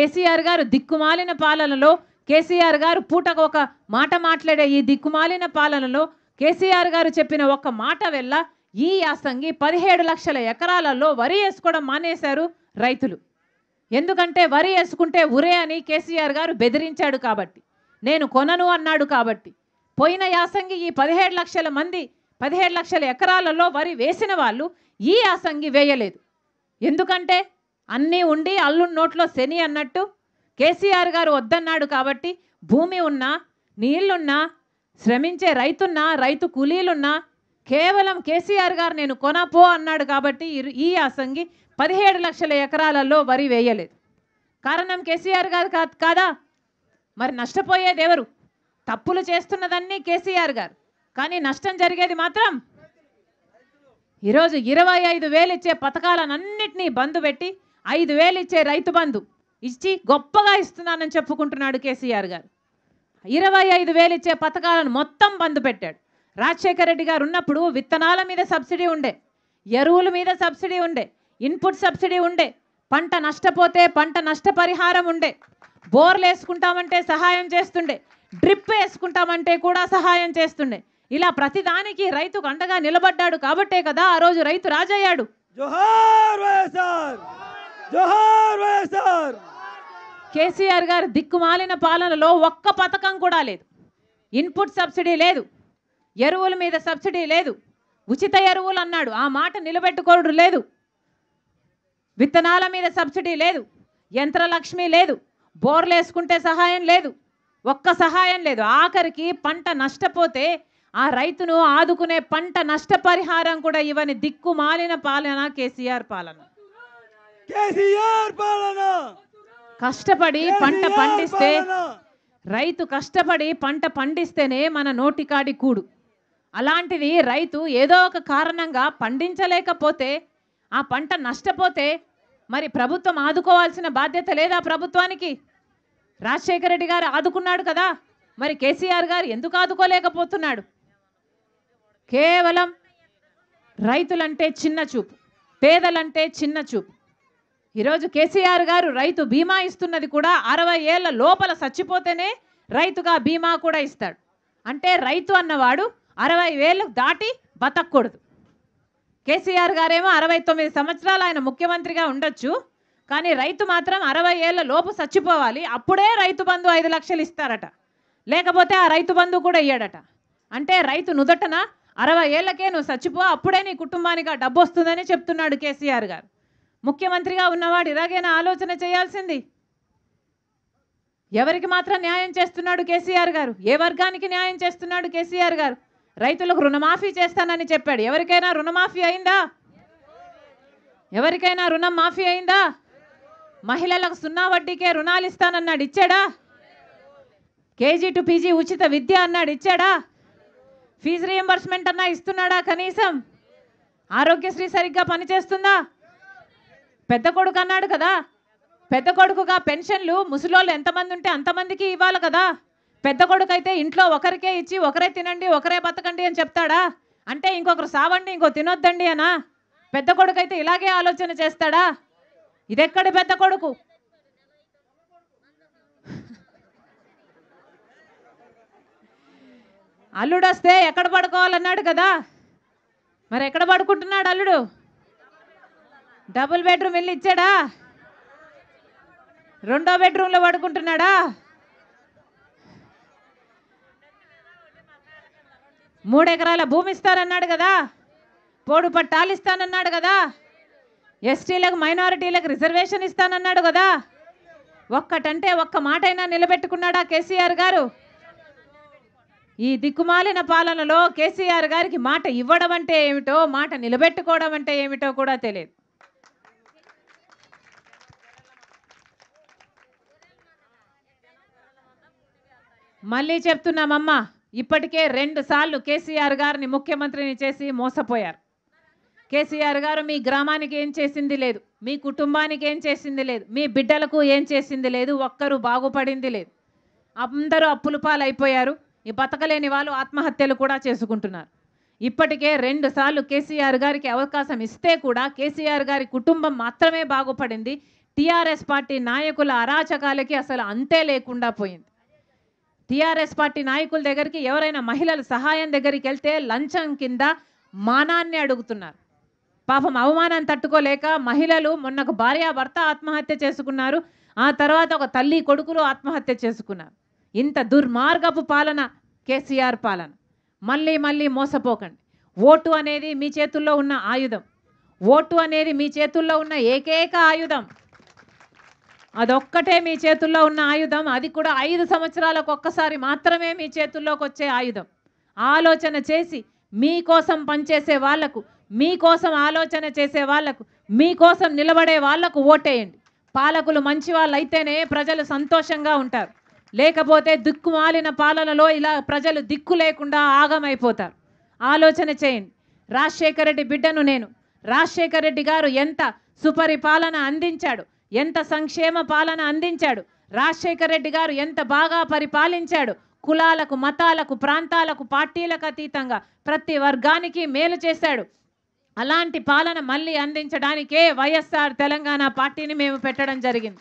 కేసీఆర్ గారు దిక్కుమాలిన పాలనలో కేసీఆర్ గారు పూటకు ఒక మాట మాట్లాడే ఈ దిక్కుమాలిన పాలనలో కేసీఆర్ గారు చెప్పిన ఒక మాట వెళ్ళ ఈ యాసంగి పదిహేడు లక్షల ఎకరాలలో వరి వేసుకోవడం మానేశారు రైతులు ఎందుకంటే వరి వేసుకుంటే ఉరే అని కేసీఆర్ గారు బెదిరించాడు కాబట్టి నేను కొనను అన్నాడు కాబట్టి పోయిన యాసంగి ఈ పదిహేడు లక్షల మంది పదిహేడు లక్షల ఎకరాలలో వరి వేసిన వాళ్ళు ఈ యాసంగి వేయలేదు ఎందుకంటే అన్నీ ఉండి అల్లు నోట్లో శని అన్నట్టు కేసీఆర్ గారు వద్దన్నాడు కాబట్టి భూమి ఉన్నా నీళ్లున్నా శ్రమించే రైతున్నా రైతు కూలీలున్నా కేవలం కేసీఆర్ గారు నేను కొనపో అన్నాడు కాబట్టి ఈ అసంగి పదిహేడు లక్షల ఎకరాలలో వరి వేయలేదు కారణం కేసీఆర్ గారు కాదు కాదా మరి నష్టపోయేది ఎవరు తప్పులు చేస్తున్నదన్నీ కేసీఆర్ గారు కానీ నష్టం జరిగేది మాత్రం ఈరోజు ఇరవై ఐదు వేలు ఇచ్చే పథకాలన్నింటినీ బంద్ పెట్టి ఐదు వేలు ఇచ్చే రైతు బంధు ఇచ్చి గొప్పగా ఇస్తున్నానని చెప్పుకుంటున్నాడు కేసీఆర్ గారు ఇరవై ఐదు వేలు ఇచ్చే పథకాలను మొత్తం బంద్ పెట్టాడు రాజశేఖర రెడ్డి గారు ఉన్నప్పుడు విత్తనాల మీద సబ్సిడీ ఉండే ఎరువుల మీద సబ్సిడీ ఉండే ఇన్పుట్ సబ్సిడీ ఉండే పంట నష్టపోతే పంట నష్టపరిహారం ఉండే బోర్లు వేసుకుంటామంటే సహాయం చేస్తుండే డ్రిప్ వేసుకుంటామంటే కూడా సహాయం చేస్తుండే ఇలా ప్రతిదానికి రైతుకు అండగా నిలబడ్డాడు కాబట్టే కదా ఆ రోజు రైతు రాజయ్యాడు జోహార్ కేసీఆర్ గారు దిక్కుమాలిన పాలనలో ఒక్క పథకం కూడా లేదు ఇన్పుట్ సబ్సిడీ లేదు ఎరువుల మీద సబ్సిడీ లేదు ఉచిత ఎరువులు అన్నాడు ఆ మాట నిలబెట్టుకోడు లేదు విత్తనాల మీద సబ్సిడీ లేదు యంత్రలక్ష్మి లేదు బోర్లు వేసుకుంటే సహాయం లేదు ఒక్క సహాయం లేదు ఆఖరికి పంట నష్టపోతే ఆ రైతును ఆదుకునే పంట నష్టపరిహారం కూడా ఇవని దిక్కుమాలిన పాలన కేసీఆర్ పాలన కష్టపడి పంట పండిస్తే రైతు కష్టపడి పంట పండిస్తేనే మన నోటికాడి కూడు అలాంటిది రైతు ఏదో ఒక కారణంగా పండించలేకపోతే ఆ పంట నష్టపోతే మరి ప్రభుత్వం ఆదుకోవాల్సిన బాధ్యత లేదా ప్రభుత్వానికి రాజశేఖర రెడ్డి గారు ఆదుకున్నాడు కదా మరి కేసీఆర్ గారు ఎందుకు ఆదుకోలేకపోతున్నాడు కేవలం రైతులంటే చిన్న చూపు పేదలంటే చిన్న చూపు ఈరోజు కేసీఆర్ గారు రైతు బీమా ఇస్తున్నది కూడా అరవై ఏళ్ళ లోపల చచ్చిపోతేనే రైతుగా బీమా కూడా ఇస్తాడు అంటే రైతు అన్నవాడు అరవై వేలు దాటి బతకూడదు కేసీఆర్ గారేమో అరవై తొమ్మిది సంవత్సరాలు ఆయన ముఖ్యమంత్రిగా ఉండొచ్చు కానీ రైతు మాత్రం అరవై ఏళ్ళ లోపు చచ్చిపోవాలి అప్పుడే రైతు బంధు ఐదు లక్షలు ఇస్తారట లేకపోతే ఆ రైతు బంధు కూడా ఇయ్యాడట అంటే రైతు నుదటన అరవై ఏళ్ళకే నువ్వు చచ్చిపో అప్పుడే నీ కుటుంబానికి ఆ డబ్బు వస్తుందని చెప్తున్నాడు కేసీఆర్ గారు ముఖ్యమంత్రిగా ఉన్నవాడు ఇలాగైనా ఆలోచన చేయాల్సింది ఎవరికి మాత్రం న్యాయం చేస్తున్నాడు కేసీఆర్ గారు ఏ వర్గానికి న్యాయం చేస్తున్నాడు కేసీఆర్ గారు రైతులకు రుణమాఫీ చేస్తానని చెప్పాడు ఎవరికైనా రుణమాఫీ అయిందా ఎవరికైనా రుణం మాఫీ అయిందా మహిళలకు సున్నా వడ్డీకే రుణాలు ఇస్తానన్నాడు ఇచ్చాడా కేజీ టు పీజీ ఉచిత విద్య అన్నాడు ఇచ్చాడా ఫీజు రియంబర్స్మెంట్ అన్నా ఇస్తున్నాడా కనీసం ఆరోగ్యశ్రీ సరిగ్గా పనిచేస్తుందా పెద్ద కొడుకు అన్నాడు కదా పెద్ద కొడుకుగా పెన్షన్లు ముసలోళ్ళు ఎంతమంది ఉంటే అంతమందికి ఇవ్వాలి కదా పెద్ద కొడుకు అయితే ఇంట్లో ఒకరికే ఇచ్చి ఒకరే తినండి ఒకరే బతకండి అని చెప్తాడా అంటే ఇంకొకరు సావండి ఇంకో తినొద్దండి అనా పెద్ద కొడుకు అయితే ఇలాగే ఆలోచన చేస్తాడా ఇదెక్కడి పెద్ద కొడుకు అల్లుడు వస్తే ఎక్కడ పడుకోవాలన్నాడు కదా మరి ఎక్కడ పడుకుంటున్నాడు అల్లుడు డబుల్ బెడ్రూమ్ ఇల్లు ఇచ్చాడా రెండో బెడ్రూమ్లో పడుకుంటున్నాడా మూడెకరాల భూమి ఇస్తానన్నాడు కదా పోడు పట్టాలు ఇస్తానన్నాడు కదా ఎస్టీలకు మైనారిటీలకు రిజర్వేషన్ ఇస్తానన్నాడు కదా ఒక్కటంటే ఒక్క మాటైనా నిలబెట్టుకున్నాడా కేసీఆర్ గారు ఈ దిక్కుమాలిన పాలనలో కేసీఆర్ గారికి మాట ఇవ్వడం అంటే ఏమిటో మాట నిలబెట్టుకోవడం అంటే ఏమిటో కూడా తెలియదు మళ్ళీ చెప్తున్నామమ్మా ఇప్పటికే రెండు సార్లు కేసీఆర్ గారిని ముఖ్యమంత్రిని చేసి మోసపోయారు కేసీఆర్ గారు మీ గ్రామానికి ఏం చేసింది లేదు మీ కుటుంబానికి ఏం చేసింది లేదు మీ బిడ్డలకు ఏం చేసింది లేదు ఒక్కరూ బాగుపడింది లేదు అందరూ అప్పులు పాలైపోయారు ఈ బతకలేని వాళ్ళు ఆత్మహత్యలు కూడా చేసుకుంటున్నారు ఇప్పటికే రెండు సార్లు కేసీఆర్ గారికి అవకాశం ఇస్తే కూడా కేసీఆర్ గారి కుటుంబం మాత్రమే బాగుపడింది టీఆర్ఎస్ పార్టీ నాయకుల అరాచకాలకి అసలు అంతే లేకుండా పోయింది టీఆర్ఎస్ పార్టీ నాయకుల దగ్గరికి ఎవరైనా మహిళల సహాయం దగ్గరికి వెళ్తే లంచం కింద మానాన్ని అడుగుతున్నారు పాపం అవమానాన్ని తట్టుకోలేక మహిళలు మొన్నకు భార్య భర్త ఆత్మహత్య చేసుకున్నారు ఆ తర్వాత ఒక తల్లి కొడుకులు ఆత్మహత్య చేసుకున్నారు ఇంత దుర్మార్గపు పాలన కేసీఆర్ పాలన మళ్ళీ మళ్ళీ మోసపోకండి ఓటు అనేది మీ చేతుల్లో ఉన్న ఆయుధం ఓటు అనేది మీ చేతుల్లో ఉన్న ఏకైక ఆయుధం అదొక్కటే మీ చేతుల్లో ఉన్న ఆయుధం అది కూడా ఐదు సంవత్సరాలకు ఒక్కసారి మాత్రమే మీ చేతుల్లోకి వచ్చే ఆయుధం ఆలోచన చేసి మీకోసం పనిచేసే వాళ్లకు మీకోసం ఆలోచన చేసే వాళ్లకు మీకోసం నిలబడే వాళ్లకు ఓటేయండి పాలకులు మంచి వాళ్ళు అయితేనే ప్రజలు సంతోషంగా ఉంటారు లేకపోతే దిక్కుమాలిన పాలనలో ఇలా ప్రజలు దిక్కు లేకుండా ఆగమైపోతారు ఆలోచన చేయండి రాజశేఖర రెడ్డి బిడ్డను నేను రాజశేఖర రెడ్డి గారు ఎంత సుపరిపాలన అందించాడు ఎంత సంక్షేమ పాలన అందించాడు రాజశేఖర రెడ్డి గారు ఎంత బాగా పరిపాలించాడు కులాలకు మతాలకు ప్రాంతాలకు పార్టీలకు అతీతంగా ప్రతి వర్గానికి మేలు చేశాడు అలాంటి పాలన మళ్ళీ అందించడానికే వైఎస్ఆర్ తెలంగాణ పార్టీని మేము పెట్టడం జరిగింది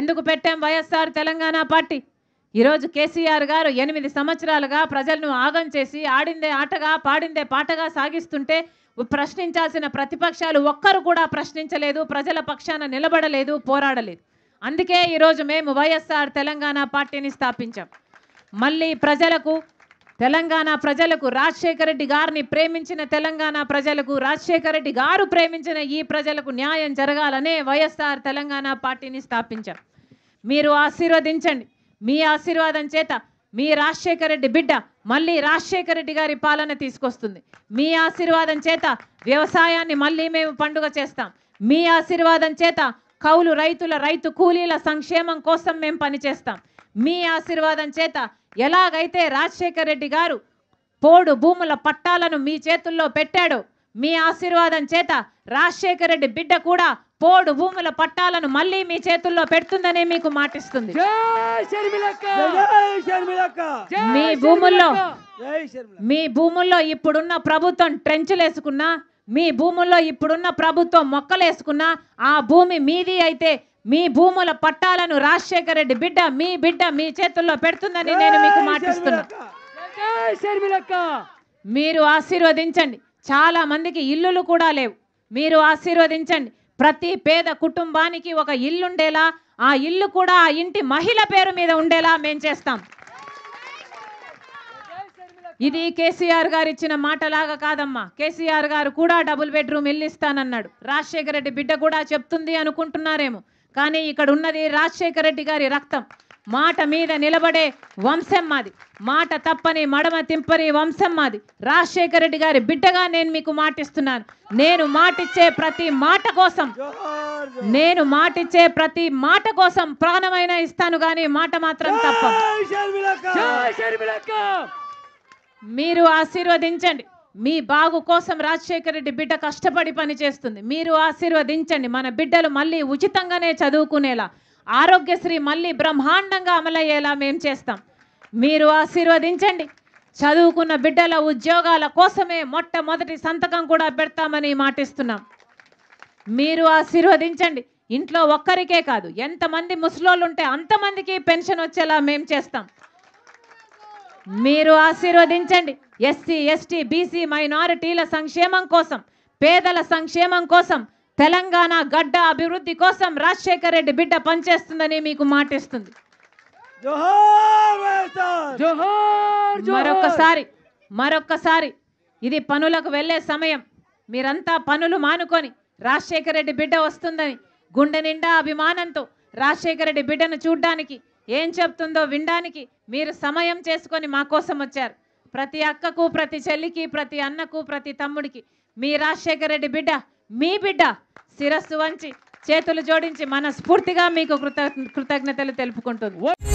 ఎందుకు పెట్టాం వైఎస్ఆర్ తెలంగాణ పార్టీ ఈరోజు కేసీఆర్ గారు ఎనిమిది సంవత్సరాలుగా ప్రజలను ఆగం చేసి ఆడిందే ఆటగా పాడిందే పాటగా సాగిస్తుంటే ప్రశ్నించాల్సిన ప్రతిపక్షాలు ఒక్కరు కూడా ప్రశ్నించలేదు ప్రజల పక్షాన నిలబడలేదు పోరాడలేదు అందుకే ఈరోజు మేము వైఎస్ఆర్ తెలంగాణ పార్టీని స్థాపించాం మళ్ళీ ప్రజలకు తెలంగాణ ప్రజలకు రాజశేఖర రెడ్డి గారిని ప్రేమించిన తెలంగాణ ప్రజలకు రాజశేఖర రెడ్డి గారు ప్రేమించిన ఈ ప్రజలకు న్యాయం జరగాలనే వైఎస్ఆర్ తెలంగాణ పార్టీని స్థాపించాం మీరు ఆశీర్వదించండి మీ ఆశీర్వాదం చేత మీ రాజశేఖర రెడ్డి బిడ్డ మళ్ళీ రాజశేఖర రెడ్డి గారి పాలన తీసుకొస్తుంది మీ ఆశీర్వాదం చేత వ్యవసాయాన్ని మళ్ళీ మేము పండుగ చేస్తాం మీ ఆశీర్వాదం చేత కౌలు రైతుల రైతు కూలీల సంక్షేమం కోసం మేము పనిచేస్తాం మీ ఆశీర్వాదం చేత ఎలాగైతే రాజశేఖర రెడ్డి గారు పోడు భూముల పట్టాలను మీ చేతుల్లో పెట్టాడో మీ ఆశీర్వాదం చేత రాజశేఖర రెడ్డి బిడ్డ కూడా పోడు భూముల పట్టాలను మళ్ళీ మీ చేతుల్లో పెడుతుందని మీకు మాటిస్తుంది మీ భూముల్లో మీ భూముల్లో ఇప్పుడున్న ప్రభుత్వం ట్రెంచులు మీ భూముల్లో ఇప్పుడున్న ప్రభుత్వం మొక్కలు ఆ భూమి మీది అయితే మీ భూముల పట్టాలను రాజశేఖర రెడ్డి బిడ్డ మీ బిడ్డ మీ చేతుల్లో పెడుతుందని నేను మీకు మాటిస్తున్నా మీరు ఆశీర్వదించండి చాలామందికి ఇల్లులు కూడా లేవు మీరు ఆశీర్వదించండి ప్రతి పేద కుటుంబానికి ఒక ఇల్లు ఉండేలా ఆ ఇల్లు కూడా ఆ ఇంటి మహిళ పేరు మీద ఉండేలా మేం చేస్తాం ఇది కేసీఆర్ గారు ఇచ్చిన మాటలాగా కాదమ్మా కేసీఆర్ గారు కూడా డబుల్ బెడ్రూమ్ ఇల్లు ఇస్తానన్నాడు రాజశేఖర రెడ్డి బిడ్డ కూడా చెప్తుంది అనుకుంటున్నారేమో కానీ ఇక్కడ ఉన్నది రాజశేఖర రెడ్డి గారి రక్తం మాట మీద నిలబడే వంశం మాది మాట తప్పని మడమ తింపని వంశం మాది రాజశేఖర రెడ్డి గారి బిడ్డగా నేను మీకు మాటిస్తున్నాను నేను మాటిచ్చే ప్రతి మాట కోసం నేను మాటిచ్చే ప్రతి మాట కోసం ప్రాణమైన ఇస్తాను కానీ మాట మాత్రం తప్ప మీరు ఆశీర్వదించండి మీ బాగు కోసం రాజశేఖర రెడ్డి బిడ్డ కష్టపడి పనిచేస్తుంది మీరు ఆశీర్వదించండి మన బిడ్డలు మళ్ళీ ఉచితంగానే చదువుకునేలా ఆరోగ్యశ్రీ మళ్ళీ బ్రహ్మాండంగా అమలయ్యేలా మేము చేస్తాం మీరు ఆశీర్వదించండి చదువుకున్న బిడ్డల ఉద్యోగాల కోసమే మొట్టమొదటి సంతకం కూడా పెడతామని మాటిస్తున్నాం మీరు ఆశీర్వదించండి ఇంట్లో ఒక్కరికే కాదు ఎంతమంది ముసలోళ్ళు ఉంటే అంతమందికి పెన్షన్ వచ్చేలా మేము చేస్తాం మీరు ఆశీర్వదించండి ఎస్సీ ఎస్టీ బీసీ మైనారిటీల సంక్షేమం కోసం పేదల సంక్షేమం కోసం తెలంగాణ గడ్డ అభివృద్ధి కోసం రాజశేఖర్ రెడ్డి బిడ్డ పనిచేస్తుందని మీకు మాటిస్తుంది మరొకసారి మరొక్కసారి ఇది పనులకు వెళ్ళే సమయం మీరంతా పనులు మానుకొని రాజశేఖర రెడ్డి బిడ్డ వస్తుందని గుండె నిండా అభిమానంతో రాజశేఖర రెడ్డి బిడ్డను చూడ్డానికి ఏం చెప్తుందో వినడానికి మీరు సమయం చేసుకొని మా కోసం వచ్చారు ప్రతి అక్కకు ప్రతి చెల్లికి ప్రతి అన్నకు ప్రతి తమ్ముడికి మీ రాజశేఖర రెడ్డి బిడ్డ మీ బిడ్డ శిరస్సు వంచి చేతులు జోడించి మనస్ఫూర్తిగా మీకు కృతజ్ఞతలు తెలుపుకుంటుంది